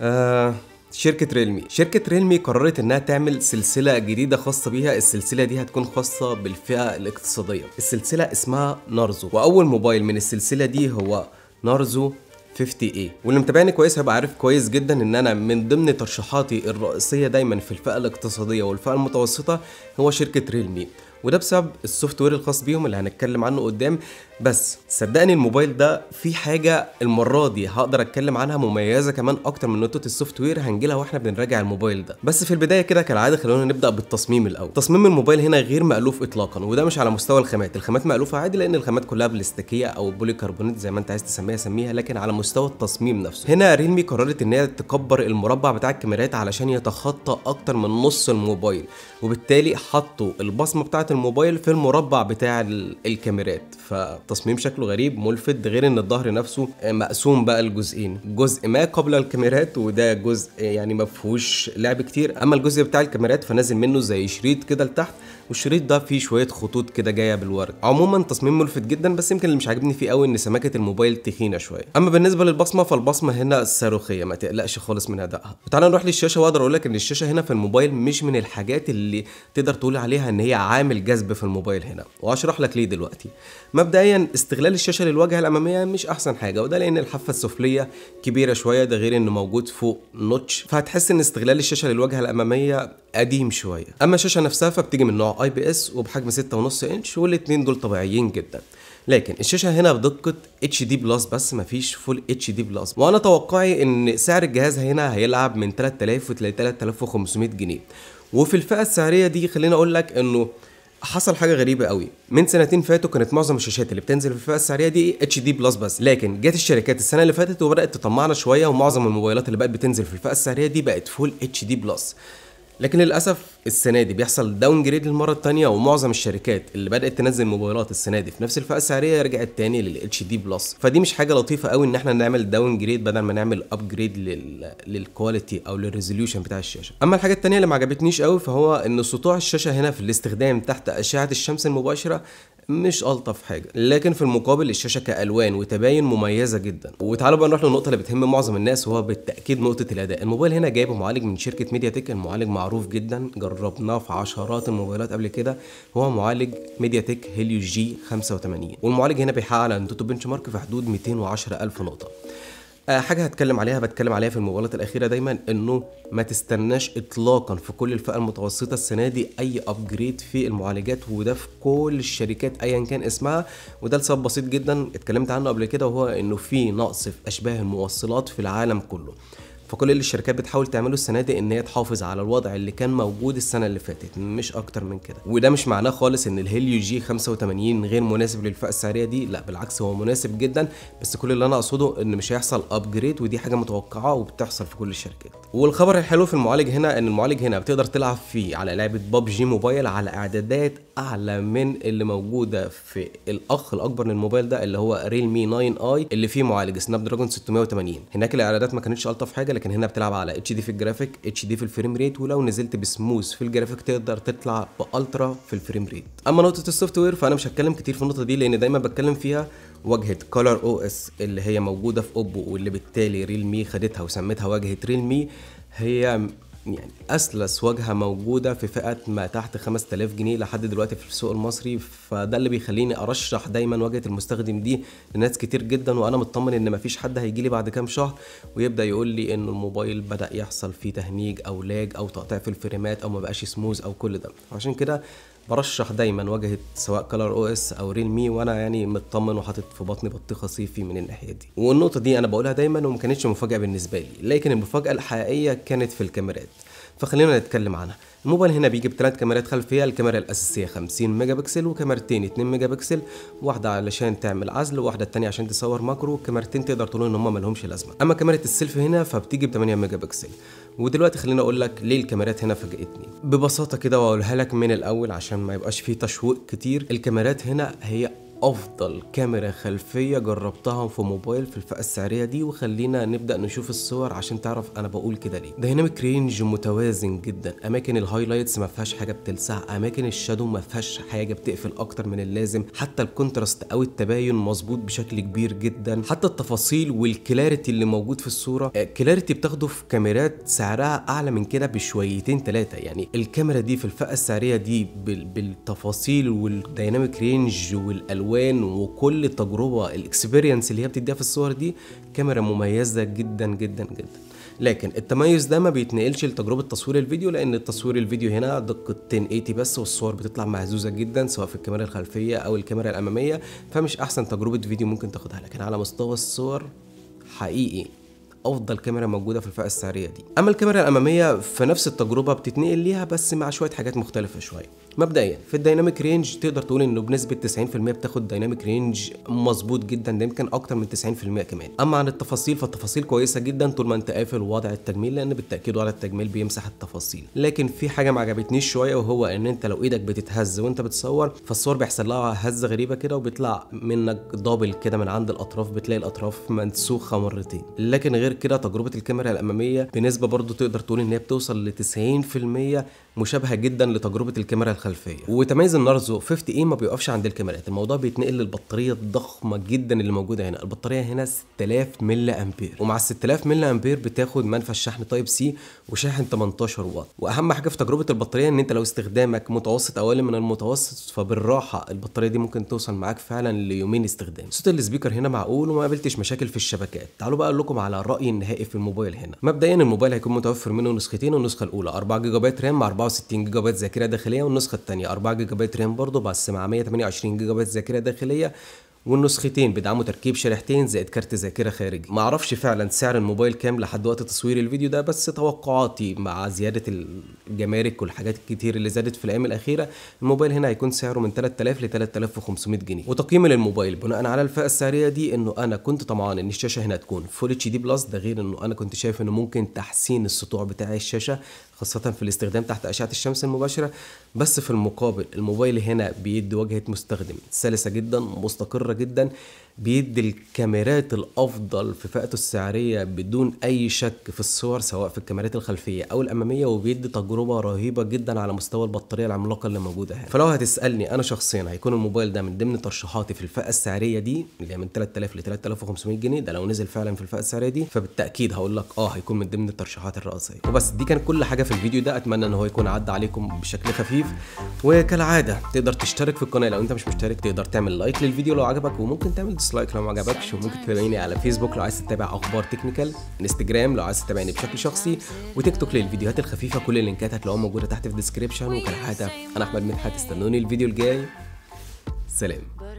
آه، شركة ريلمي شركة ريلمي قررت انها تعمل سلسلة جديدة خاصة بيها السلسلة دي هتكون خاصة بالفئة الاقتصادية السلسلة اسمها نارزو واول موبايل من السلسلة دي هو نارزو 50A واللي متابعني كويس هيبقى عارف كويس جدا ان انا من ضمن ترشيحاتي الرئيسية دايما في الفئة الاقتصادية والفئة المتوسطة هو شركة ريلمي وده بسبب السوفت وير الخاص بيهم اللي هنتكلم عنه قدام بس صدقني الموبايل ده في حاجه المره دي هقدر اتكلم عنها مميزه كمان اكتر من نقطه السوفت وير هنجيلها واحنا بنراجع الموبايل ده بس في البدايه كده كالعاده خلونا نبدا بالتصميم الاول تصميم الموبايل هنا غير مألوف اطلاقا وده مش على مستوى الخامات الخامات مألوفه عادي لان الخامات كلها بلاستيكيه او بولي كربونات زي ما انت عايز تسميها سميها لكن على مستوى التصميم نفسه هنا ريلمي قررت ان هي تكبر المربع بتاع الكاميرات علشان يتخطى اكتر من نص الموبايل وبالتالي حطوا البصمه بتاعه الموبايل في المربع بتاع الكاميرات ف تصميم شكله غريب ملفت غير ان الظهر نفسه مقسوم بقى لجزئين جزء ما قبل الكاميرات وده جزء يعني ما فيهوش لعب كتير اما الجزء بتاع الكاميرات فنازل منه زي شريط كده لتحت والشريط ده فيه شويه خطوط كده جايه بالورد عموما تصميم ملفت جدا بس يمكن اللي مش عاجبني فيه قوي ان سماكه الموبايل تخينه شويه اما بالنسبه للبصمه فالبصمه هنا صاروخيه ما تقلقش خالص من ادائها تعال نروح للشاشه واقدر اقول لك ان الشاشه هنا في الموبايل مش من الحاجات اللي تقدر تقول عليها ان هي عامل جذب في الموبايل هنا وهشرح لك ليه دلوقتي مبدئيا استغلال الشاشه للواجهه الاماميه مش احسن حاجه وده لان الحافه السفليه كبيره شويه ده غير انه موجود فوق نوتش فهتحس ان استغلال الشاشه للواجهه الاماميه قديم شويه اما الشاشه نفسها فبتيجي من نوع اي بي اس وبحجم 6.5 انش والاثنين دول طبيعيين جدا لكن الشاشه هنا بدقه اتش دي بلس بس مفيش فول اتش دي بلس وانا توقعي ان سعر الجهاز هنا هيلعب من 3000 ل 3500 جنيه وفي الفئه السعريه دي خليني اقول لك انه حصل حاجه غريبه قوي من سنتين فاتوا كانت معظم الشاشات اللي بتنزل في الفئه السعريه دي اتش دي بلس بس لكن جت الشركات السنه اللي فاتت وبدات تطمعنا شويه ومعظم الموبايلات اللي بقت بتنزل في الفئه السعريه دي بقت فول اتش دي بلس لكن للاسف السنه دي بيحصل داون جريد للمره الثانيه ومعظم الشركات اللي بدات تنزل موبايلات السنه دي في نفس الفئه السعريه رجعت تاني للاتش دي بلس فدي مش حاجه لطيفه قوي ان احنا نعمل داون جريد بدل ما نعمل ابجريد للكواليتي او للريزوليوشن بتاع الشاشه اما الحاجه الثانيه اللي ما عجبتنيش قوي فهو ان سطوع الشاشه هنا في الاستخدام تحت اشعه الشمس المباشره مش الطف حاجه لكن في المقابل الشاشه كالوان وتباين مميزه جدا وتعالوا بقى نروح للنقطه اللي بتهم معظم الناس وهو بالتاكيد نقطه الاداء الموبايل هنا جايبه معالج من شركه ميديا تك المعالج معروف جدا جربناه في عشرات الموبايلات قبل كده هو معالج ميديا تك هيليو جي 85 والمعالج هنا بيحقق على انتوتو بنش مارك في حدود 210 الف نقطه آه، حاجه هتكلم عليها بتكلم عليها في المباريات الاخيره دايما انه ما تستناش اطلاقا في كل الفئه المتوسطه السنه دي اي ابجريد في المعالجات وده في كل الشركات ايا كان اسمها وده لسبب بسيط جدا اتكلمت عنه قبل كده وهو انه في نقص في اشباه الموصلات في العالم كله فكل اللي الشركات بتحاول تعمله السنه دي ان هي تحافظ على الوضع اللي كان موجود السنه اللي فاتت مش اكتر من كده وده مش معناه خالص ان الهيليو جي 85 غير مناسب للفئه السعريه دي لا بالعكس هو مناسب جدا بس كل اللي انا اقصده ان مش هيحصل ابجريد ودي حاجه متوقعه وبتحصل في كل الشركات والخبر الحلو في المعالج هنا ان المعالج هنا بتقدر تلعب فيه على لعبه ببجي موبايل على اعدادات اعلى من اللي موجوده في الاخ الاكبر للموبايل ده اللي هو ريلمي 9 اي اللي فيه معالج سناب دراجون 680 هناك الاعدادات ما كانتش الطف حاجه لكن هنا بتلعب على اتش دي في الجرافيك اتش دي في الفريم ريت ولو نزلت بسموث في الجرافيك تقدر تطلع بالترا في الفريم ريت اما نقطه السوفت وير فانا مش هتكلم كتير في النقطه دي لان دايما بتكلم فيها واجهه كولر او اس اللي هي موجوده في اوبو واللي بالتالي ريلمي خدتها وسمتها واجهه ريلمي هي يعني اسلس واجهه موجوده في فئه ما تحت 5000 جنيه لحد دلوقتي في السوق المصري فده اللي بيخليني ارشح دايما واجهه المستخدم دي لناس كتير جدا وانا مطمن ان مفيش حد هيجي لي بعد كام شهر ويبدا يقول لي ان الموبايل بدا يحصل فيه تهنيج او لاج او تقطيع في الفريمات او ما بقاش سموز او كل ده عشان كده برشح دايما واجهه سواء كلر او اس او ريل مي وانا يعني مطمن وحاطط في بطني بطيخه صيفي من الناحيه دي والنقطه دي انا بقولها دايما وما كانتش مفاجاه بالنسبه لي لكن المفاجاه الحقيقيه كانت في الكاميرات فخلينا نتكلم عنها الموبايل هنا بيجي بثلاث كاميرات خلفيه الكاميرا الاساسيه 50 ميجا بكسل وكاميرتين 2 ميجا بكسل واحده علشان تعمل عزل وواحده الثانيه عشان تصور ماكرو كاميرتين تقدر تقول ان هم لهمش لازمه اما كاميرا السيلفي هنا فبتيجي ب 8 ميجا بكسل ودلوقتي خليني اقول لك ليه الكاميرات هنا فاجئتني ببساطه كده واقولها لك من الاول عشان ما يبقاش فيه تشويق كتير الكاميرات هنا هي افضل كاميرا خلفيه جربتها في موبايل في الفئه السعريه دي وخلينا نبدا نشوف الصور عشان تعرف انا بقول كده ليه دايناميك رينج متوازن جدا اماكن الهايلايتس ما فيهاش حاجه بتلسع اماكن الشادو ما فيهاش حاجه بتقفل اكتر من اللازم حتى الكونتراست او التباين مظبوط بشكل كبير جدا حتى التفاصيل والكلاريتي اللي موجود في الصوره كلاريتي آه، بتاخده في كاميرات سعرها اعلى من كده بشويتين ثلاثه يعني الكاميرا دي في الفئه السعريه دي بالتفاصيل والدايناميك رينج والالوان الالوان وكل التجربه الاكسبيرينس اللي هي بتديها في الصور دي كاميرا مميزه جدا جدا جدا لكن التميز ده ما بيتنقلش لتجربه تصوير الفيديو لان تصوير الفيديو هنا دقه 1080 بس والصور بتطلع مهزوزه جدا سواء في الكاميرا الخلفيه او الكاميرا الاماميه فمش احسن تجربه فيديو ممكن تاخدها لكن على مستوى الصور حقيقي افضل كاميرا موجوده في الفئه السعريه دي اما الكاميرا الاماميه في نفس التجربه بتتنقل ليها بس مع شويه حاجات مختلفه شويه مبدئيا في الديناميك رينج تقدر تقول انه بنسبه 90% بتاخد ديناميك رينج مظبوط جدا ده يمكن اكتر من 90% كمان اما عن التفاصيل فالتفاصيل كويسه جدا طول ما انت قافل وضع التجميل لان بالتاكيد وضع التجميل بيمسح التفاصيل لكن في حاجه ما عجبتنيش شويه وهو ان انت لو ايدك بتتهز وانت بتصور فالصور بيحصل لها هزه غريبه كده وبيطلع منك دابل كده من عند الاطراف بتلاقي الاطراف منسوخه مرتين لكن غير كده تجربه الكاميرا الاماميه بنسبه برضو تقدر تقول ان هي بتوصل ل 90% مشابهه جدا لتجربه الكاميرا الخلفيه الخلفيه وتميز النارزو 50 اي ما بيقفش عند الكاميرات الموضوع بيتنقل للبطاريه الضخمه جدا اللي موجوده هنا البطاريه هنا 6000 ملي امبير ومع ال 6000 ملي امبير بتاخد منفذ شحن تايب سي وشاحن 18 واط واهم حاجه في تجربه البطاريه ان انت لو استخدامك متوسط او اقل من المتوسط فبالراحه البطاريه دي ممكن توصل معاك فعلا ليومين استخدام صوت السبيكر هنا معقول وما قابلتش مشاكل في الشبكات تعالوا بقى اقول لكم على الراي النهائي في الموبايل هنا مبدئيا الموبايل هيكون متوفر منه نسختين النسخه الاولى 4 جيجا بايت رام مع 64 جيجا بايت ذاكره داخليه والنسخه الثانيه 4 جيجا بايت رام برضه بس مع 128 جيجا بايت ذاكره داخليه والنسختين بيدعموا تركيب شريحتين زائد كارت ذاكره خارجي معرفش فعلا سعر الموبايل كام لحد وقت تصوير الفيديو ده بس توقعاتي مع زياده الجمارك والحاجات الكتير اللي زادت في الايام الاخيره الموبايل هنا هيكون سعره من 3000 ل 3500 جنيه وتقييم للموبايل بناء على الفئه السعريه دي انه انا كنت طمعان ان الشاشه هنا تكون فول اتش دي بلس ده غير انه انا كنت شايف انه ممكن تحسين السطوع بتاع الشاشه خاصة في الاستخدام تحت أشعة الشمس المباشرة بس في المقابل الموبايل هنا بيدي واجهة مستخدم سلسة جدا مستقرة جدا بيدي الكاميرات الأفضل في فئته السعرية بدون أي شك في الصور سواء في الكاميرات الخلفية أو الأمامية وبيدي تجربة رهيبة جدا على مستوى البطارية العملاقة اللي موجودة هنا فلو هتسألني أنا شخصيا هيكون الموبايل ده من ضمن ترشيحاتي في الفئة السعرية دي اللي هي من 3000 ل 3500 جنيه ده لو نزل فعلا في الفئة السعرية دي فبالتأكيد هقول لك اه هيكون من ضمن الترشيحات الرئيسية وبس دي كانت كل حاجة في الفيديو ده اتمنى ان هو يكون عدى عليكم بشكل خفيف وكالعاده تقدر تشترك في القناه لو انت مش مشترك تقدر تعمل لايك للفيديو لو عجبك وممكن تعمل ديسلايك لو ما عجبكش وممكن تتابعني على فيسبوك لو عايز تتابع اخبار تكنيكال انستجرام لو عايز تتابعني بشكل شخصي وتيك توك للفيديوهات الخفيفه كل اللينكات هتلاقوها موجوده تحت في الديسكربشن وكالعاده انا احمد مدحت استنوني الفيديو الجاي سلام